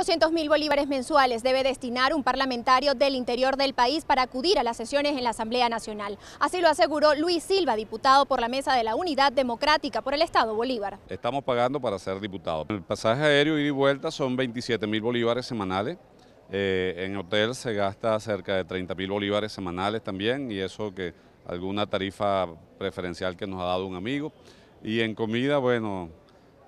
400 mil bolívares mensuales debe destinar un parlamentario del interior del país para acudir a las sesiones en la Asamblea Nacional. Así lo aseguró Luis Silva, diputado por la Mesa de la Unidad Democrática por el Estado Bolívar. Estamos pagando para ser diputado. El pasaje aéreo ida y vuelta son 27 mil bolívares semanales. Eh, en hotel se gasta cerca de 30 mil bolívares semanales también y eso que alguna tarifa preferencial que nos ha dado un amigo. Y en comida, bueno,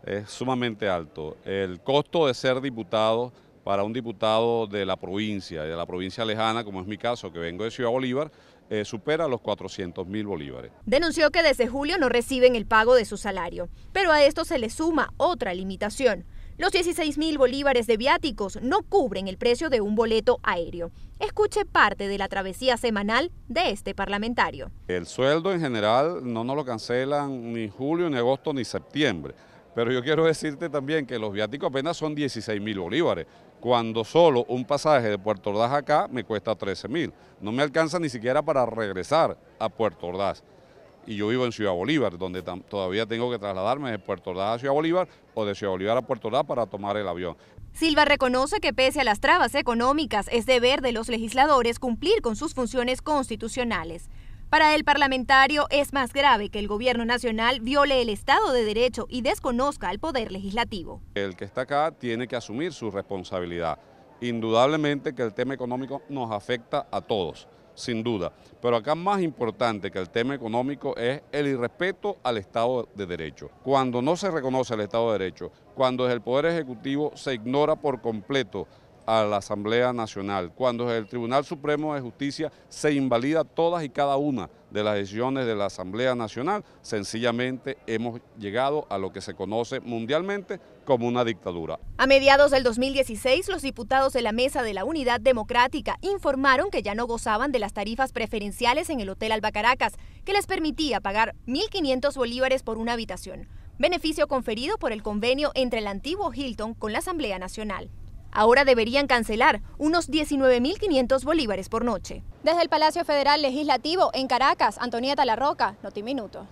es sumamente alto. El costo de ser diputado para un diputado de la provincia, de la provincia lejana, como es mi caso, que vengo de Ciudad Bolívar, eh, supera los 400 mil bolívares. Denunció que desde julio no reciben el pago de su salario, pero a esto se le suma otra limitación. Los 16 mil bolívares de viáticos no cubren el precio de un boleto aéreo. Escuche parte de la travesía semanal de este parlamentario. El sueldo en general no nos lo cancelan ni julio, ni agosto, ni septiembre. Pero yo quiero decirte también que los viáticos apenas son 16 mil bolívares, cuando solo un pasaje de Puerto Ordaz acá me cuesta 13.000. No me alcanza ni siquiera para regresar a Puerto Ordaz. Y yo vivo en Ciudad Bolívar, donde todavía tengo que trasladarme de Puerto Ordaz a Ciudad Bolívar o de Ciudad Bolívar a Puerto Ordaz para tomar el avión. Silva reconoce que pese a las trabas económicas es deber de los legisladores cumplir con sus funciones constitucionales. Para el parlamentario es más grave que el gobierno nacional viole el Estado de Derecho y desconozca al poder legislativo. El que está acá tiene que asumir su responsabilidad. Indudablemente que el tema económico nos afecta a todos, sin duda. Pero acá más importante que el tema económico es el irrespeto al Estado de Derecho. Cuando no se reconoce el Estado de Derecho, cuando el Poder Ejecutivo se ignora por completo a la Asamblea Nacional. Cuando el Tribunal Supremo de Justicia se invalida todas y cada una de las decisiones de la Asamblea Nacional, sencillamente hemos llegado a lo que se conoce mundialmente como una dictadura. A mediados del 2016, los diputados de la Mesa de la Unidad Democrática informaron que ya no gozaban de las tarifas preferenciales en el Hotel Albacaracas, que les permitía pagar 1.500 bolívares por una habitación, beneficio conferido por el convenio entre el antiguo Hilton con la Asamblea Nacional. Ahora deberían cancelar unos 19.500 bolívares por noche. Desde el Palacio Federal Legislativo en Caracas, Antonieta Larroca, minuto.